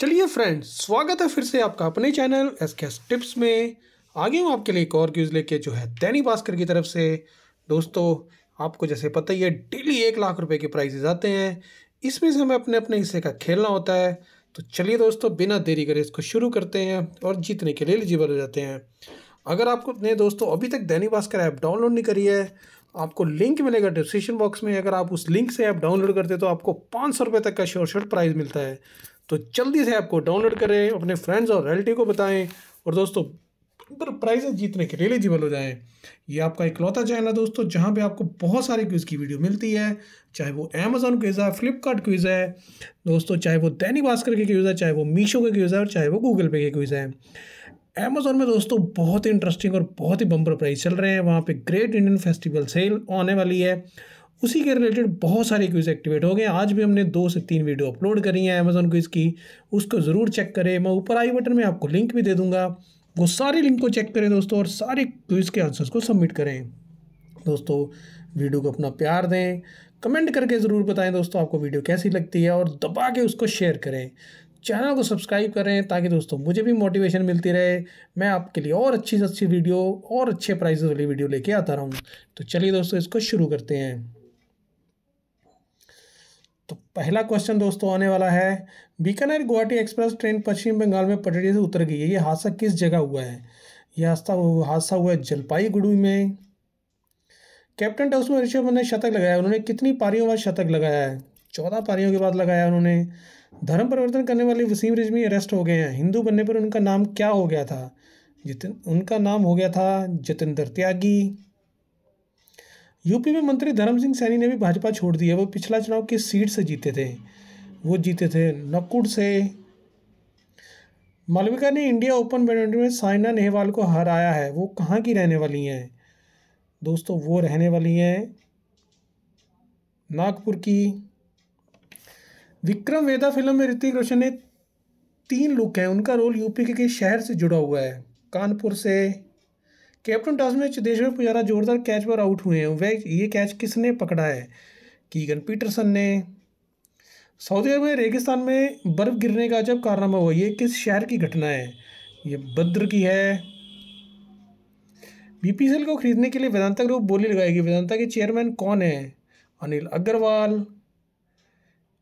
चलिए फ्रेंड्स स्वागत है फिर से आपका अपने चैनल एस के टिप्स में आगे हूँ आपके लिए एक और क्यूज़ लेके जो है दैनी भास्कर की तरफ से दोस्तों आपको जैसे पता ही है डेली एक लाख रुपए के प्राइजेज आते हैं इसमें से हमें अपने अपने हिस्से का खेलना होता है तो चलिए दोस्तों बिना देरी करे इसको शुरू करते हैं और जीतने के लिए एलिजिबल हो जाते हैं अगर आपको अपने दोस्तों अभी तक दैनिक भास्कर ऐप डाउनलोड नहीं करी है आपको लिंक मिलेगा डिस्क्रिप्शन बॉक्स में अगर आप उस लिंक से ऐप डाउनलोड करते हैं तो आपको पाँच सौ रुपये तक का श्योर शर्ट प्राइज़ मिलता है तो जल्दी से आपको डाउनलोड करें अपने फ्रेंड्स और रिलेटिव को बताएं और दोस्तों पर प्राइजेस जीतने के लिए एलिजिबल हो जाएं ये आपका इकलौता चैनल है दोस्तों जहाँ पे आपको बहुत सारे क्विज़ की वीडियो मिलती है चाहे वो अमेजोन क्विज़ है फ्लिपकार्ट क्विज़ है दोस्तों चाहे वो दैनिक भास्कर के क्विज़ है चाहे वो मीशो के क्विज़ है और चाहे वो गूगल पे के क्विज़ है अमेजोन में दोस्तों बहुत ही इंटरेस्टिंग और बहुत ही बम्पर प्राइस चल रहे हैं वहाँ पर ग्रेट इंडियन फेस्टिवल सेल आने वाली है उसी के रिलेटेड बहुत सारे क्विज़ एक्टिवेट हो गए आज भी हमने दो से तीन वीडियो अपलोड करी हैं अमेज़ोन क्विज़ की उसको ज़रूर चेक करें मैं ऊपर आई बटन में आपको लिंक भी दे दूँगा वो सारे लिंक को चेक करें दोस्तों और सारे क्विज़ के आंसर्स को सबमिट करें दोस्तों वीडियो को अपना प्यार दें कमेंट करके ज़रूर बताएं दोस्तों आपको वीडियो कैसी लगती है और दबा के उसको शेयर करें चैनल को सब्सक्राइब करें ताकि दोस्तों मुझे भी मोटिवेशन मिलती रहे मैं आपके लिए और अच्छी से अच्छी वीडियो और अच्छे प्राइजेस वाली वीडियो लेके आता रहूँ तो चलिए दोस्तों इसको शुरू करते हैं पहला क्वेश्चन दोस्तों आने वाला है बीकानेर गुवाहाटी एक्सप्रेस ट्रेन पश्चिम बंगाल में पटरी से उतर गई है ये हादसा किस जगह हुआ है यह हादसा हादसा हुआ है जलपाईगुड़ी में कैप्टन टस्मो ऋषभ ने शतक लगाया उन्होंने कितनी पारियों बाद शतक लगाया है चौदह पारियों के बाद लगाया उन्होंने धर्म परिवर्तन करने वाले वसीम रिजमी अरेस्ट हो गए हैं हिंदू बनने पर उनका नाम क्या हो गया था जितिन उनका नाम हो गया था जितेंद्र त्यागी यूपी में मंत्री धर्म सिंह सैनी ने भी भाजपा छोड़ दी है वो पिछला चुनाव किस सीट से जीते थे वो जीते थे नक्कुड़ से मालविका ने इंडिया ओपन बैडमिंटन में साइना नेहवाल को हराया है वो कहाँ की रहने वाली हैं दोस्तों वो रहने वाली हैं नागपुर की विक्रम वेदा फिल्म में ऋतिक रोशन ने तीन लुक हैं उनका रोल यूपी के किस शहर से जुड़ा हुआ है कानपुर से कैप्टन टॉस में चेतेश्वर पुजारा जोरदार कैच पर आउट हुए हैं वह ये कैच किसने पकड़ा है कीगन पीटरसन ने सऊदी अरब में रेगिस्तान में बर्फ़ गिरने का जब कारनामा हुआ ये किस शहर की घटना है ये बद्र की है बीपीसीएल को खरीदने के लिए वेदांता ग्रुप बोली लगाएगी वेदांता के चेयरमैन कौन है अनिल अग्रवाल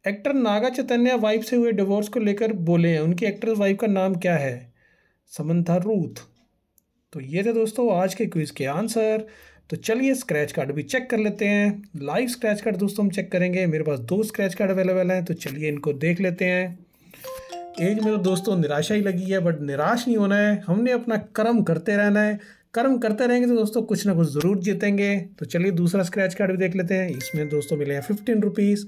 एक्टर नागा चैतन्य वाइफ से हुए डिवोर्स को लेकर बोले हैं उनकी एक्ट्रेस वाइफ का नाम क्या है समंथा रूथ तो ये थे दोस्तों आज के क्विज़ के आंसर तो चलिए स्क्रैच कार्ड भी चेक कर लेते हैं लाइव स्क्रैच कार्ड दोस्तों हम चेक करेंगे मेरे पास दो स्क्रैच कार्ड अवेलेबल हैं तो चलिए इनको देख लेते हैं एज में तो दोस्तों निराशा ही लगी है बट निराश नहीं होना है हमने अपना कर्म करते रहना है कर्म करते रहेंगे तो दोस्तों कुछ ना कुछ ज़रूर जीतेंगे तो चलिए दूसरा स्क्रैच कार्ड भी देख लेते हैं इसमें दोस्तों मिले हैं फिफ्टीन रुपीज़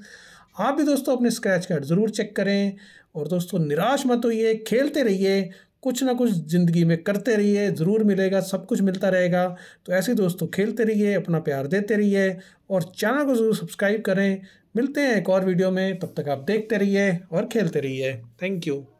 आप भी दोस्तों अपने स्क्रैच कार्ड ज़रूर चेक करें और दोस्तों निराश मत होइए खेलते रहिए कुछ ना कुछ ज़िंदगी में करते रहिए ज़रूर मिलेगा सब कुछ मिलता रहेगा तो ऐसे दोस्तों खेलते रहिए अपना प्यार देते रहिए और चैनल को ज़रूर सब्सक्राइब करें मिलते हैं एक और वीडियो में तब तक आप देखते रहिए और खेलते रहिए थैंक यू